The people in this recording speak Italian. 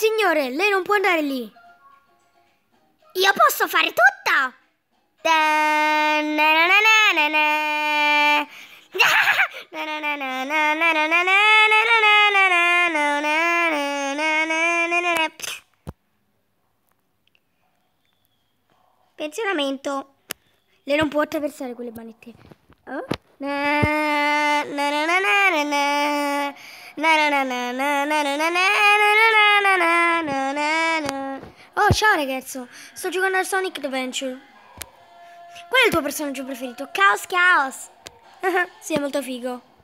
Signore, lei non può andare lì. Io posso fare tutto! Pensionamento. Lei non può attraversare quelle manette. Oh? ciao ragazzo, sto giocando a Sonic Adventure. Qual è il tuo personaggio preferito? Chaos Chaos. sì, è molto figo.